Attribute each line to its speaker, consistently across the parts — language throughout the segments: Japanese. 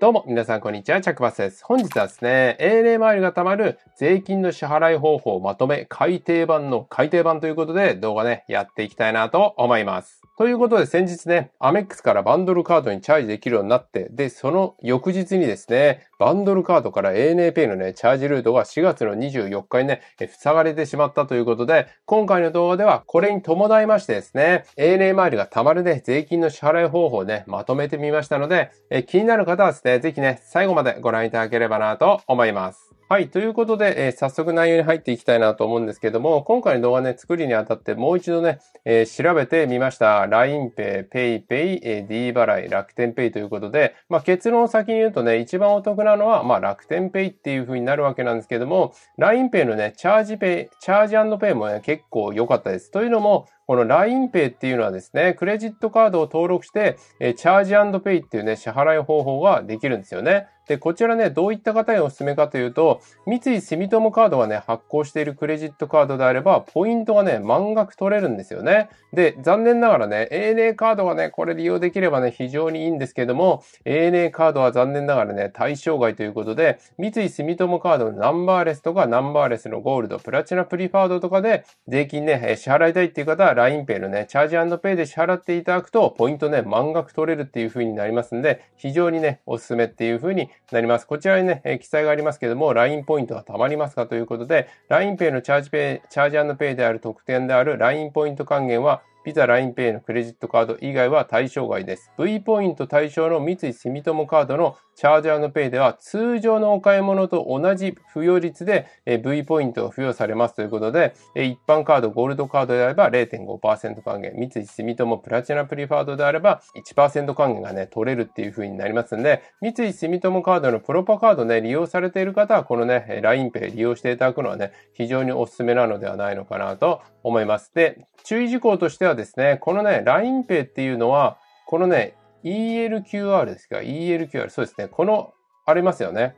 Speaker 1: どうも、皆さん、こんにちは。チャックバスです。本日はですね、英霊イルが貯まる税金の支払い方法まとめ改訂版の改訂版ということで動画ね、やっていきたいなと思います。ということで先日ね、アメックスからバンドルカードにチャージできるようになって、で、その翌日にですね、バンドルカードから ANAPay のね、チャージルートが4月の24日にね、塞がれてしまったということで、今回の動画ではこれに伴いましてですね、ANA 周りがたまるで税金の支払い方法をね、まとめてみましたので、え気になる方はですね、ぜひね、最後までご覧いただければなと思います。はい。ということで、えー、早速内容に入っていきたいなと思うんですけども、今回の動画ね、作りにあたってもう一度ね、えー、調べてみました。LINEPay、PayPay、えー、D 払い、楽天 Pay ということで、まあ、結論を先に言うとね、一番お得なのは、まあ、楽天 Pay っていう風になるわけなんですけども、LINEPay のね、チャージペイ、チャージペイもね、結構良かったです。というのも、この LINEPay っていうのはですね、クレジットカードを登録して、えチャージペイっていうね、支払い方法ができるんですよね。で、こちらね、どういった方におすすめかというと、三井住友カードがね、発行しているクレジットカードであれば、ポイントがね、満額取れるんですよね。で、残念ながらね、ANA カードがね、これ利用できればね、非常にいいんですけども、ANA カードは残念ながらね、対象外ということで、三井住友カードのナンバーレスとか、ナンバーレスのゴールド、プラチナプリファードとかで、税金ね、支払いたいっていう方は、LINEPay のね、チャージペイで支払っていただくと、ポイントね、満額取れるっていう風になりますんで、非常にね、おすすめっていう風になります。こちらにね、え記載がありますけれども、LINE ポイントが貯まりますかということで、LINEPay のチャージペイ、チャージペイである特典である LINE ポイント還元はピザ、ライン、ペイのクレジットカード以外は対象外です。V ポイント対象の三井住友カードのチャージャーのペイでは通常のお買い物と同じ付与率で V ポイントを付与されますということで、一般カード、ゴールドカードであれば0.5%還元、三井住友プラチナプリファードであれば1%還元がね、取れるっていう風になりますんで、三井住友カードのプロパカードね、利用されている方はこのね、LINEPay 利用していただくのはね、非常にお勧めなのではないのかなと思います。で、注意事項としてはですね、このね、LINEPay っていうのは、このね、ELQR ですか ?ELQR、そうですね。この、ありますよね。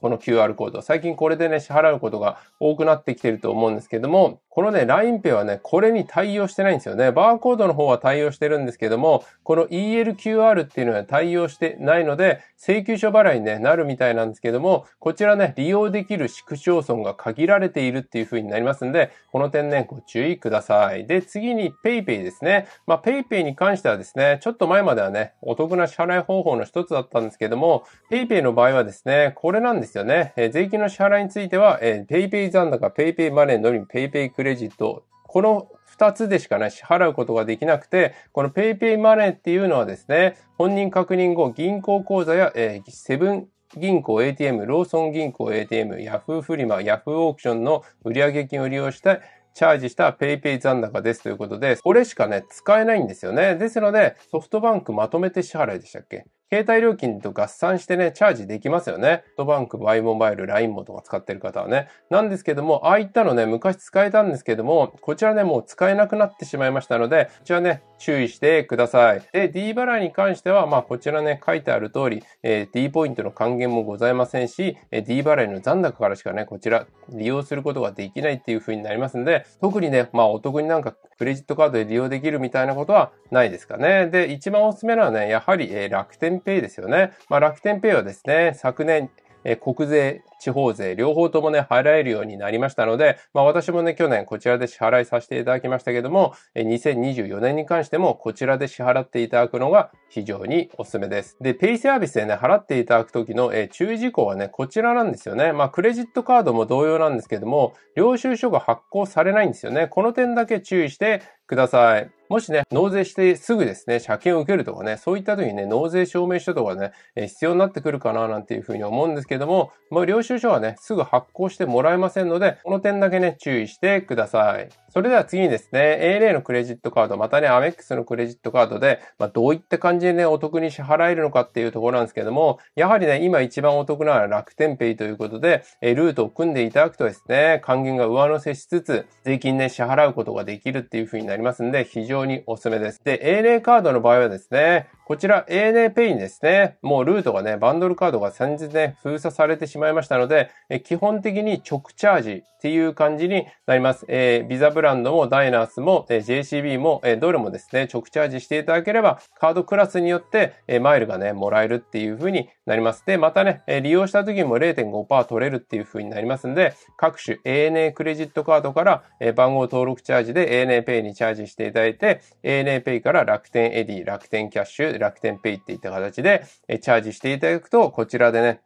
Speaker 1: この QR コード。最近これでね、支払うことが多くなってきてると思うんですけども、このね、LINEPay はね、これに対応してないんですよね。バーコードの方は対応してるんですけども、この ELQR っていうのは対応してないので、請求書払いに、ね、なるみたいなんですけども、こちらね、利用できる市区町村が限られているっていう風になりますんで、この点ね、ご注意ください。で、次に PayPay ですね。まあ、PayPay に関してはですね、ちょっと前まではね、お得な支払い方法の一つだったんですけども、PayPay の場合はですね、これなんですですよね。えー、税金の支払いについては、えー、PayPay 残高、PayPay マネーのみ PayPay クレジット、この2つでしかね、支払うことができなくて、この PayPay マネーっていうのはですね、本人確認後、銀行口座や、えー、セブン銀行 ATM、ローソン銀行 ATM、ヤフーフリマ、ヤフーオークションの売上金を利用して、チャージした PayPay 残高ですということで、これしかね、使えないんですよね。ですので、ソフトバンクまとめて支払いでしたっけ携帯料金と合算してね、チャージできますよね。ソトバンク、バイモバイル、LINE もとか使ってる方はね。なんですけども、ああいったのね、昔使えたんですけども、こちらね、もう使えなくなってしまいましたので、こちらね、注意してください。で、D 払いに関しては、まあ、こちらね、書いてある通り、えー、D ポイントの還元もございませんし、えー、D 払いの残高からしかね、こちら、利用することができないっていう風になりますので、特にね、まあ、お得になんか、クレジットカードで利用できるみたいなことはないですかね。で、一番おすすめなのはね、やはり、えー、楽天ペイですよね。まあ、楽天ペイはですね、昨年、え国税地方税、両方ともね、払えるようになりましたので、まあ私もね、去年こちらで支払いさせていただきましたけども、2024年に関してもこちらで支払っていただくのが非常におすすめです。で、ペイサービスでね、払っていただくときの、注意事項はね、こちらなんですよね。まあ、クレジットカードも同様なんですけども、領収書が発行されないんですよね。この点だけ注意してください。もしね、納税してすぐですね、借金を受けるとかね、そういった時にね、納税証明書とかね、必要になってくるかななんていうふうに思うんですけども、まあ、領収収書はね、すぐ発行してもらえませんので、この点だけね、注意してください。それでは次にですね、ALA のクレジットカード、またね、AMEX のクレジットカードで、まあ、どういった感じでね、お得に支払えるのかっていうところなんですけども、やはりね、今一番お得なのは楽天ペイということで、えルートを組んでいただくとですね、還元が上乗せしつつ、税金ね、支払うことができるっていう風になりますんで、非常におすすめです。で、ALA カードの場合はですね、こちら ANA ペイにですね、もうルートがね、バンドルカードが先日ね、封鎖されてしまいましたので、え基本的に直チャージっていう感じになります。えー、ビザブブランドもダイナースも JCB もどれもですね、直チャージしていただければ、カードクラスによってマイルがね、もらえるっていう風になります。で、またね、利用した時も0.5%取れるっていう風になりますんで、各種 ANA クレジットカードから番号登録チャージで ANAPay にチャージしていただいて、ANAPay から楽天エディ、楽天キャッシュ、楽天ペイっていった形でチャージしていただくと、こちらでね、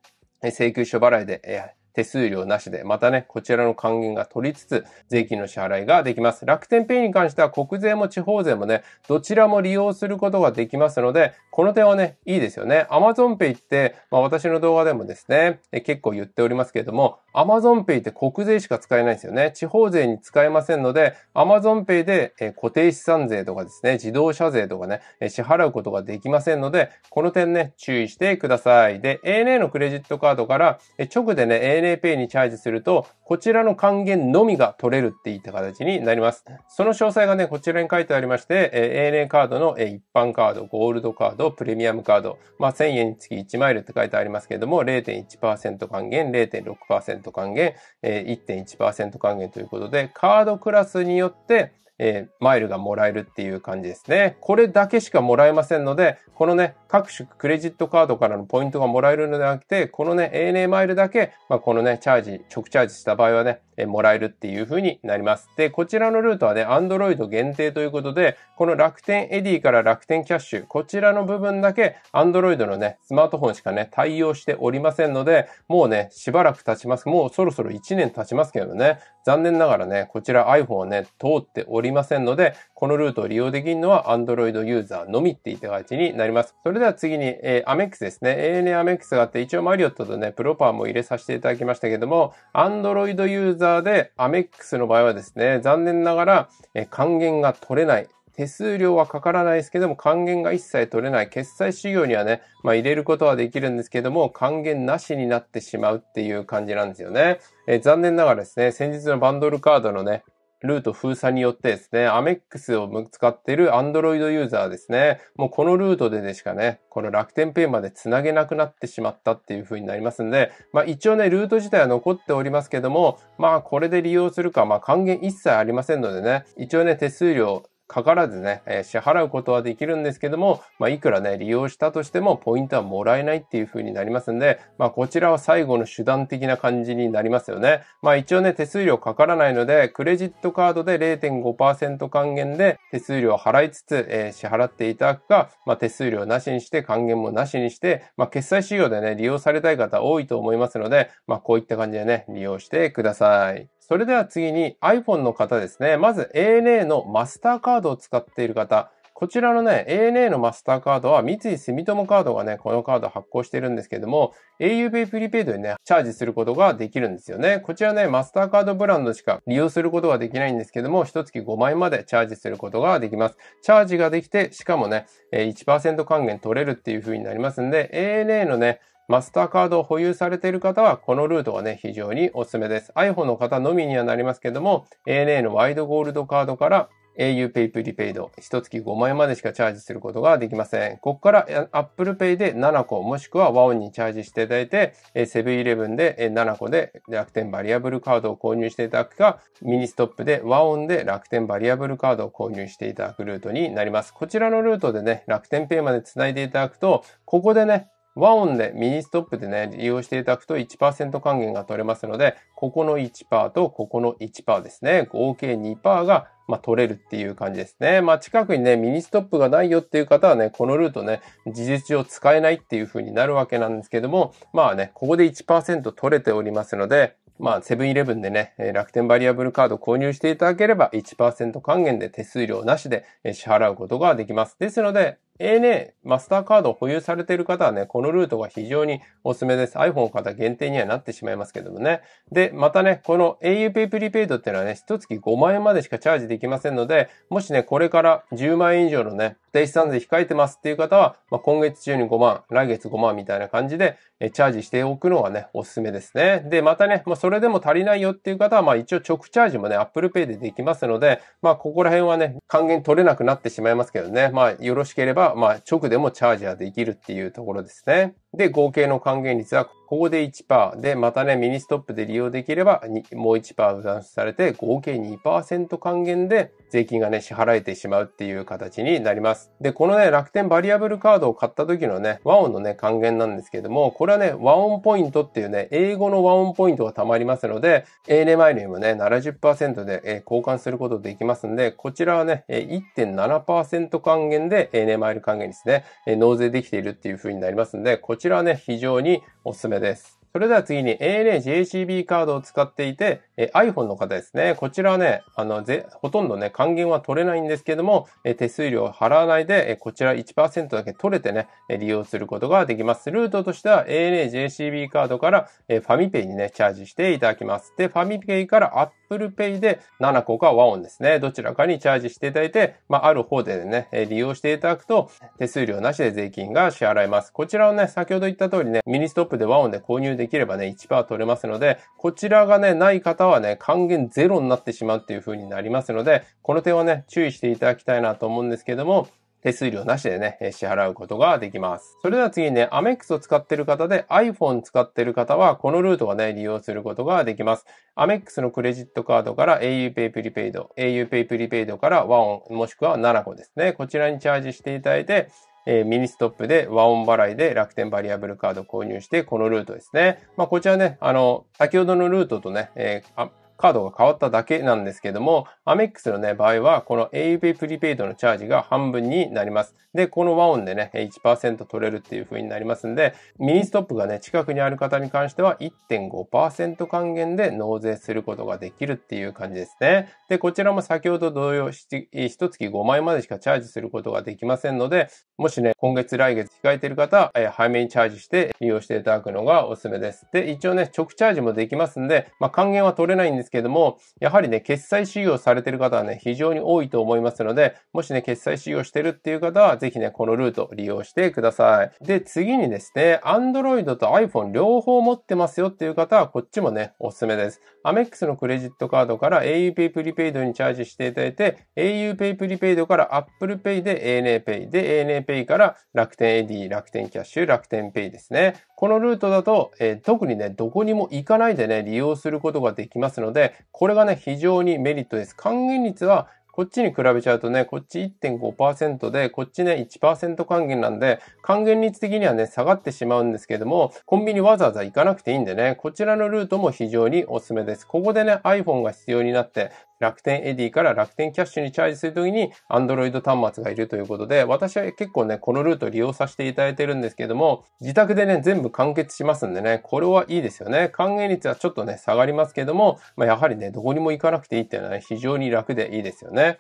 Speaker 1: 請求書払いで、手数料なしで、またね、こちらの還元が取りつつ、税金の支払いができます。楽天ペイに関しては国税も地方税もね、どちらも利用することができますので、この点はね、いいですよね。Amazon Pay って、まあ私の動画でもですね、結構言っておりますけれども、Amazon Pay って国税しか使えないんですよね。地方税に使えませんので、Amazon Pay で、え固定資産税とかですね、自動車税とかね、え支払うことができませんので、この点ね、注意してください。で、ANA のクレジットカードから、え直でね、m a y a p a y にチャージすると、こちらの還元のみが取れるっていった形になります。その詳細がね、こちらに書いてありまして、え ANA カードの、え一般カード、ゴールドカード、プレミアムカード、まあ、1000円につき1マイルって書いてありますけれども、0.1%還元、0.6%還元、え1.1%還元ということで、カードクラスによって、えー、マイルがもらえるっていう感じですね。これだけしかもらえませんので、このね、各種クレジットカードからのポイントがもらえるのではなくて、このね、ANA マイルだけ、まあ、このね、チャージ、直チャージした場合はね、えー、もらえるっていう風になります。で、こちらのルートはね、Android 限定ということで、この楽天エディから楽天キャッシュ、こちらの部分だけ、Android のね、スマートフォンしかね、対応しておりませんので、もうね、しばらく経ちます。もうそろそろ1年経ちますけどね、残念ながらね、こちら iPhone ね、通っておりませんので、このルートを利用できるのは Android ユーザーのみっていった形になります。それでは次に、えー、アメックスですね。ANA アメックスがあって、一応マリオットとね、プロパーも入れさせていただきましたけども、Android ユーザーでアメックスの場合はですね、残念ながら、えー、還元が取れない、手数料はかからないですけども、還元が一切取れない。決済修行にはね、まあ入れることはできるんですけども、還元なしになってしまうっていう感じなんですよね。えー、残念ながらですね、先日のバンドルカードのね、ルート封鎖によってですね、アメックスを使ってる Android ユーザーですね、もうこのルートででしかね、この楽天ペイまで繋げなくなってしまったっていう風になりますんで、まあ一応ね、ルート自体は残っておりますけども、まあこれで利用するか、まあ還元一切ありませんのでね、一応ね、手数料かからずね、えー、支払うことはできるんですけども、まあ、いくらね、利用したとしてもポイントはもらえないっていう風になりますんで、まあ、こちらは最後の手段的な感じになりますよね。まあ、一応ね、手数料かからないので、クレジットカードで0.5%還元で手数料を払いつつ、えー、支払っていただくか、まあ、手数料なしにして、還元もなしにして、まあ、決済仕様でね、利用されたい方多いと思いますので、まあ、こういった感じでね、利用してください。それでは次に iPhone の方ですね。まず ANA のマスターカードを使っている方。こちらのね、ANA のマスターカードは三井住友カードがね、このカード発行してるんですけども、auPay プリペイドにね、チャージすることができるんですよね。こちらね、マスターカードブランドしか利用することができないんですけども、一月5枚までチャージすることができます。チャージができて、しかもね、1%還元取れるっていう風になりますんで、ANA のね、マスターカードを保有されている方は、このルートがね、非常におすすめです。iPhone の方のみにはなりますけども、ANA のワイドゴールドカードから au Pay プリペイド、一月5万円までしかチャージすることができません。ここから Apple Pay で7個、もしくは WOW にチャージしていただいて、セブンイレブンで7個で楽天バリアブルカードを購入していただくか、ミニストップで WOW で楽天バリアブルカードを購入していただくルートになります。こちらのルートでね、楽天 Pay までつないでいただくと、ここでね、和音でミニストップでね、利用していただくと1%還元が取れますので、ここの1%とここの1%ですね。合計2%が、まあ、取れるっていう感じですね。まあ、近くにね、ミニストップがないよっていう方はね、このルートね、事実上使えないっていう風になるわけなんですけども、まあね、ここで1%取れておりますので、まあ、セブンイレブンでね、楽天バリアブルカード購入していただければ1%還元で手数料なしで支払うことができます。ですので、ANA、マスターカードを保有されている方はね、このルートが非常におすすめです。iPhone の方限定にはなってしまいますけどもね。で、またね、この auPay プリペイドっていうのはね、1月5万円までしかチャージできませんので、もしね、これから10万円以上のね、電資産税控えてますっていう方は、まあ、今月中に5万、来月5万みたいな感じで、えチャージしておくのがね、おすすめですね。で、またね、まあ、それでも足りないよっていう方は、まあ、一応直チャージもね、Apple Pay でできますので、まあ、ここら辺はね、還元取れなくなってしまいますけどね、まあ、よろしければ、まあ、直でもチャージはできるっていうところですね。で、合計の還元率は、ここで1%で、またね、ミニストップで利用できれば、もう1%算出されて、合計2%還元で税金がね、支払えてしまうっていう形になります。。で、このね、楽天バリアブルカードを買った時のね、和音のね、還元なんですけども、これはね、和音ポイントっていうね、英語の和音ポイントが貯まりますので、A 例マイルにもね、70%で、え交換することできますんで、こちらはね、え1.7%還元で、A 例マイル還元ですね、え納税できているっていう風になりますんで、こちらはね、非常におすすめです。それでは次に ANAJCB カードを使っていて、え iPhone の方ですね。こちらはね、あの、ぜ、ほとんどね、還元は取れないんですけども、え手数料を払わないで、えこちら1%だけ取れてね、え利用することができます。ルートとしては ANAJCB カードから、えファミペイにね、チャージしていただきます。で、ファミペイからアッ Apple Pay で7個か和音ですね。どちらかにチャージしていただいて、まあ、ある方でね、利用していただくと、手数料なしで税金が支払えます。こちらをね、先ほど言った通りね、ミニストップで和音で購入できればね、1%取れますので、こちらがね、ない方はね、還元ゼロになってしまうっていう風になりますので、この点はね、注意していただきたいなと思うんですけども、手数料なしでね、支払うことができます。それでは次にね、アメックスを使ってる方で iPhone 使ってる方は、このルートがね、利用することができます。アメックスのクレジットカードから auPay プリペイド、auPay プリペイドから和音、もしくは7個ですね。こちらにチャージしていただいて、えー、ミニストップで和音払いで楽天バリアブルカード購入して、このルートですね。まあ、こちらね、あの、先ほどのルートとね、えー、カードが変わっただけなんですけども、アメックスのね、場合は、この a u p プリペイドのチャージが半分になります。で、この和音でね、1%取れるっていう風になりますんで、ミニストップがね、近くにある方に関しては1.5%還元で納税することができるっていう感じですね。で、こちらも先ほど同様、一月5枚までしかチャージすることができませんので、もしね、今月来月控えている方、え早めにチャージして利用していただくのがおすすめです。で、一応ね、直チャージもできますんで、まあ、還元は取れないんですですけれども、やはりね、決済修行されてる方はね、非常に多いと思いますので、もしね、決済修行してるっていう方は、ぜひね、このルート利用してください。で、次にですね、Android と iPhone 両方持ってますよっていう方は、こっちもね、おすすめです。アメックスのクレジットカードから auPay プリペイドにチャージしていただいて、auPay プリペイドから Apple Pay で ANAPay で ANAPay から楽天 AD、楽天キャッシュ、楽天 Pay ですね。このルートだと、えー、特にね、どこにも行かないでね、利用することができますので、で、これがね、非常にメリットです。還元率はこっちに比べちゃうとね、こっち1.5%で、こっちね、1%還元なんで、還元率的にはね、下がってしまうんですけども、コンビニわざわざ行かなくていいんでね、こちらのルートも非常におすすめです。ここでね、iPhone が必要になって、楽天エディから楽天キャッシュにチャージするときに Android 端末がいるということで、私は結構ね、このルート利用させていただいてるんですけども、自宅でね、全部完結しますんでね、これはいいですよね。還元率はちょっとね、下がりますけども、まあ、やはりね、どこにも行かなくていいっていうのは、ね、非常に楽でいいですよね。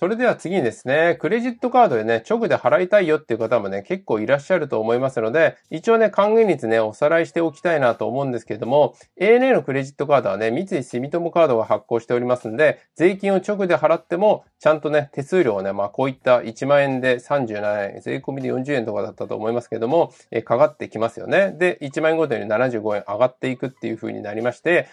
Speaker 1: それでは次にですね、クレジットカードでね、直で払いたいよっていう方もね、結構いらっしゃると思いますので、一応ね、還元率ね、おさらいしておきたいなと思うんですけれども、ANA のクレジットカードはね、三井住友カードが発行しておりますんで、税金を直で払っても、ちゃんとね、手数料をね、まあこういった1万円で37円、税込みで40円とかだったと思いますけども、えかかってきますよね。で、1万円ごとに75円上がっていくっていう風になりまして、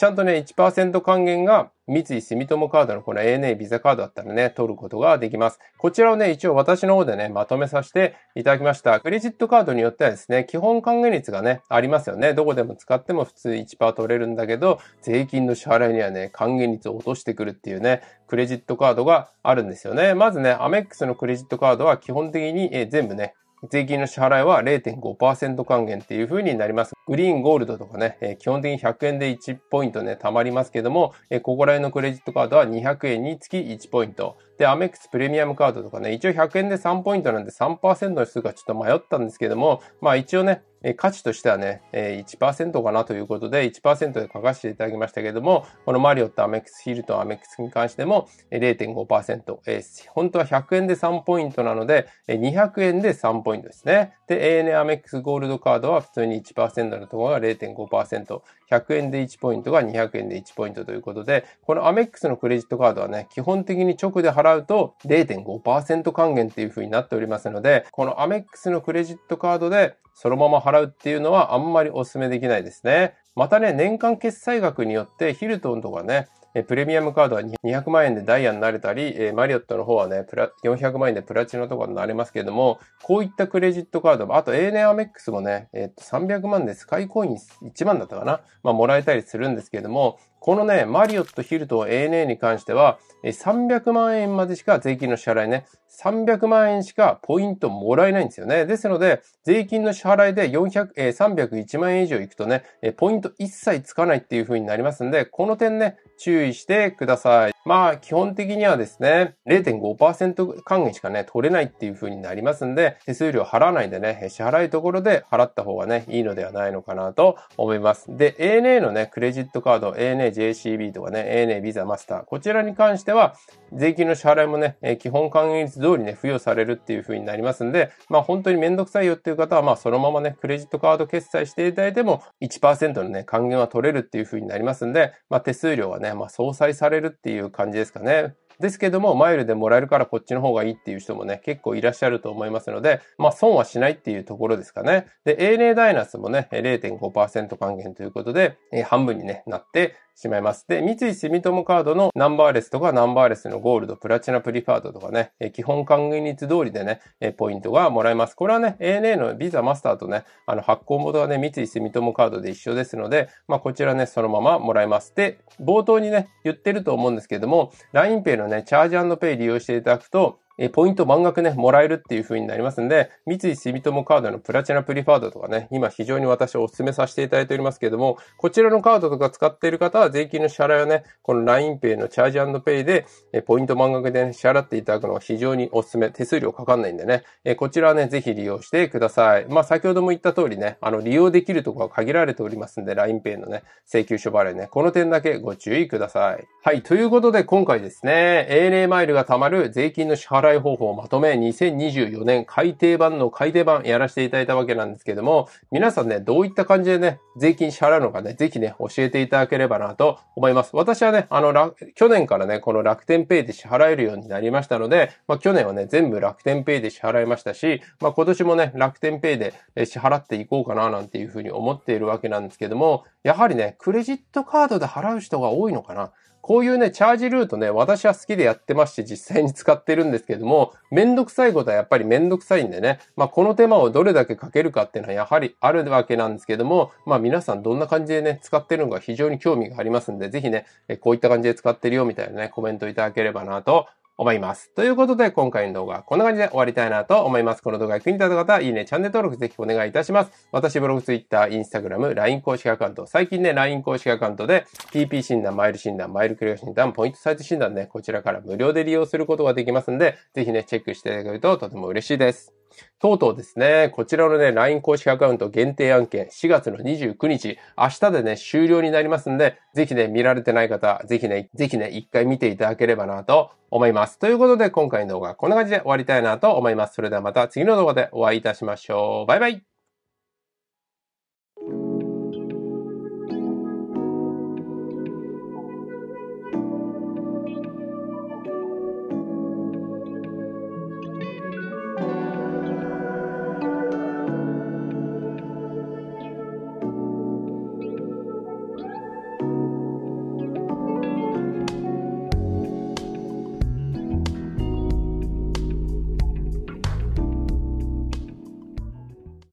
Speaker 1: ちゃんとね、1%還元が三井住友カードのこの ANA ビザカードだったらね、取ることができます。こちらをね、一応私の方でね、まとめさせていただきました。クレジットカードによってはですね、基本還元率がね、ありますよね。どこでも使っても普通1%取れるんだけど、税金の支払いにはね、還元率を落としてくるっていうね、クレジットカードがあるんですよね。まずね、アメックスのクレジットカードは基本的に全部ね、税金の支払いは0.5%還元っていう風になります。グリーンゴールドとかね、えー、基本的に100円で1ポイントね、貯まりますけども、えー、ここら辺のクレジットカードは200円につき1ポイント。で、アメックスプレミアムカードとかね、一応100円で3ポイントなんで3%の数がちょっと迷ったんですけども、まあ一応ね、え価値としてはね、え1%かなということで、1%で書かせていただきましたけれども、このマリオット、アメックス、ヒルトン、アメックスに関しても0.5%、えー、本当は100円で3ポイントなので、200円で3ポイントですね。で、ANA アメックスゴールドカードは普通に1%のところが0.5%、100円で1ポイントが200円で1ポイントということで、このアメックスのクレジットカードはね、基本的に直で払うと0.5%還元っていう風になっておりますので、このアメックスのクレジットカードでそのまま払うっていうのはあんまりお勧めできないですね。またね、年間決済額によってヒルトンとかね、えプレミアムカードは200万円でダイヤになれたり、えマリオットの方はね、プラ、400万円でプラチナとかになれますけれども、こういったクレジットカード、あと ANA アメックスもね、えっ、と、300万でスカイコイン1万だったかなまあ、もらえたりするんですけれども、このね、マリオットヒルと ANA に関しては、300万円までしか税金の支払いね、300万円しかポイントもらえないんですよね。ですので、税金の支払いで400、え301万円以上いくとね、ポイント一切つかないっていう風になりますんで、この点ね、注意してください。まあ、基本的にはですね、0.5%還元しかね、取れないっていう風になりますんで、手数料払わないでね、支払いところで払った方がね、いいのではないのかなと思います。で、ANA のね、クレジットカード、ANA JCB とかね、ANA Visa m a マスター、こちらに関しては、税金の支払いもね、基本還元率通りね、付与されるっていう風になりますんで、まあ本当にめんどくさいよっていう方は、まあそのままね、クレジットカード決済していただいても1%のね、還元は取れるっていう風になりますんで、まあ手数料はね、まあ相殺されるっていう感じですかね。ですけども、マイルでもらえるからこっちの方がいいっていう人もね、結構いらっしゃると思いますので、まあ損はしないっていうところですかね。で、ANA ダイナスもね、0.5%還元ということで、え半分に、ね、なって、しまいます。で、三井住友カードのナンバーレスとかナンバーレスのゴールド、プラチナプリファードとかね、基本還元率通りでね、ポイントがもらえます。これはね、ANA のビザマスターとね、あの発行元はね、三井住友カードで一緒ですので、まあこちらね、そのままもらえます。で、冒頭にね、言ってると思うんですけども、LINEPay のね、チャージペイ利用していただくと、えポイント満額ね、もらえるっていう風になりますんで、三井住友カードのプラチナプリファードとかね、今非常に私お勧めさせていただいておりますけれども、こちらのカードとか使っている方は税金の支払いをね、この LINEPay のチャージペイで、えポイント満額で、ね、支払っていただくのは非常にお勧め、手数料かかんないんでね、えこちらはね、ぜひ利用してください。まあ先ほども言った通りね、あの、利用できるところは限られておりますんで、LINEPay のね、請求書払いね、この点だけご注意ください。はい、ということで今回ですね、ANA マイルが貯まる税金の支払い払い方法をまとめ、2024年改定版の改定版やらせていただいたわけなんですけども、皆さんね、どういった感じでね、税金支払うのかね、ぜひね、教えていただければなと思います。私はね、あの、去年からね、この楽天ペイで支払えるようになりましたので、まあ、去年はね、全部楽天ペイで支払いましたし、まあ、今年もね、楽天ペイで支払っていこうかななんていうふうに思っているわけなんですけども、やはりね、クレジットカードで払う人が多いのかなこういうね、チャージルートね、私は好きでやってまして、実際に使ってるんですけども、めんどくさいことはやっぱりめんどくさいんでね、まあ、この手間をどれだけかけるかっていうのはやはりあるわけなんですけども、まあ、皆さんどんな感じでね、使ってるのか非常に興味がありますんで、ぜひね、こういった感じで使ってるよみたいなね、コメントいただければなと思います。ということで、今回の動画はこんな感じで終わりたいなと思います。この動画が気に入った方、は、いいね、チャンネル登録ぜひお願いいたします。私、ブログ、ツイッター、インスタグラム、LINE 公式アカウント、最近ね、LINE 公式アカウントで、TP 診断、マイル診断、マイルクリア診断、ポイントサイト診断ね、こちらから無料で利用することができますんで、ぜひね、チェックしていただけるととても嬉しいです。とうとうですね、こちらのね、LINE 公式アカウント限定案件、4月の29日、明日でね、終了になりますんで、ぜひね、見られてない方、ぜひね、ぜひね、一回見ていただければなと思います。ということで、今回の動画はこんな感じで終わりたいなと思います。それではまた次の動画でお会いいたしましょう。バイバイ